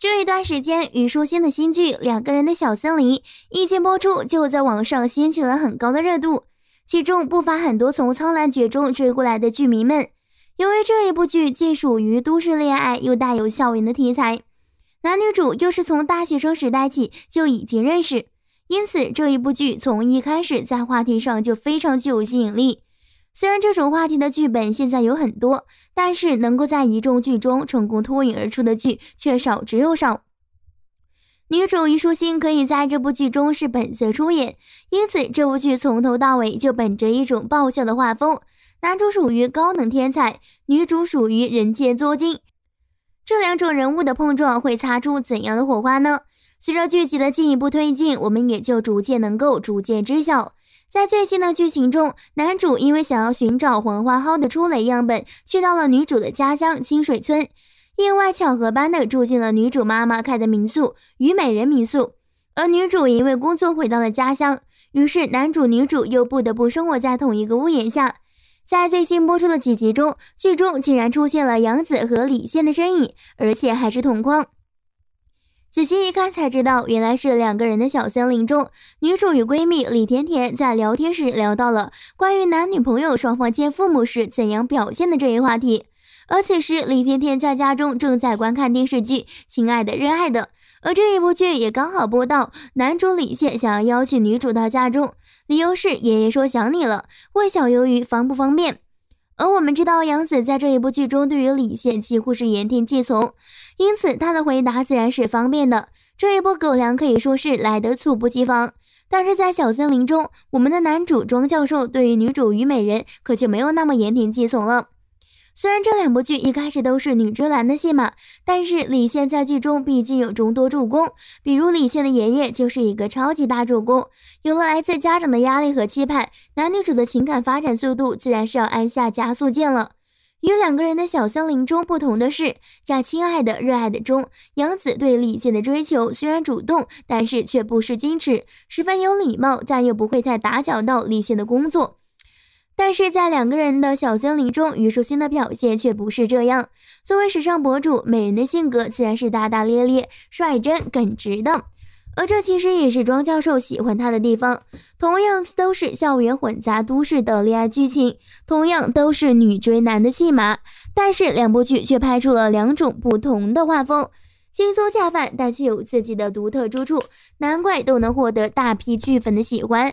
这一段时间，虞书欣的新剧《两个人的小森林》一经播出，就在网上掀起了很高的热度，其中不乏很多从《苍兰诀》中追过来的剧迷们。由于这一部剧既属于都市恋爱，又带有校园的题材，男女主又是从大学生时代起就已经认识，因此这一部剧从一开始在话题上就非常具有吸引力。虽然这种话题的剧本现在有很多，但是能够在一众剧中成功脱颖而出的剧却少之又少。女主虞书欣可以在这部剧中是本色出演，因此这部剧从头到尾就本着一种爆笑的画风。男主属于高能天才，女主属于人间作精，这两种人物的碰撞会擦出怎样的火花呢？随着剧集的进一步推进，我们也就逐渐能够逐渐知晓。在最新的剧情中，男主因为想要寻找黄花蒿的初蕾样本，去到了女主的家乡清水村，意外巧合般的住进了女主妈妈开的民宿“虞美人民宿”。而女主因为工作回到了家乡，于是男主、女主又不得不生活在同一个屋檐下。在最新播出的几集中，剧中竟然出现了杨紫和李现的身影，而且还是同框。仔细一看才知道，原来是两个人的小森林中，女主与闺蜜李甜甜在聊天时聊到了关于男女朋友双方见父母时怎样表现的这一话题。而此时李甜甜在家中正在观看电视剧《亲爱的热爱的》，而这一部剧也刚好播到男主李现想要邀请女主到家中，理由是爷爷说想你了，问小鱿鱼方不方便。而我们知道，杨紫在这一部剧中对于李现几乎是言听计从，因此她的回答自然是方便的。这一波狗粮可以说是来得猝不及防。但是在小森林中，我们的男主庄教授对于女主虞美人可就没有那么言听计从了。虽然这两部剧一开始都是女追男的戏码，但是李现在剧中毕竟有众多助攻，比如李现的爷爷就是一个超级大助攻。有了来自家长的压力和期盼，男女主的情感发展速度自然是要按下加速键了。与两个人的小森林中不同的是，《在亲爱的热爱的》中，杨紫对李现的追求虽然主动，但是却不失矜持，十分有礼貌，再也不会再打搅到李现的工作。但是在两个人的小森林中，虞书欣的表现却不是这样。作为时尚博主，美人的性格自然是大大咧咧、率真耿直的，而这其实也是庄教授喜欢她的地方。同样都是校园混杂都市的恋爱剧情，同样都是女追男的戏码，但是两部剧却拍出了两种不同的画风，轻松下饭，但却有自己的独特之处，难怪都能获得大批剧粉的喜欢。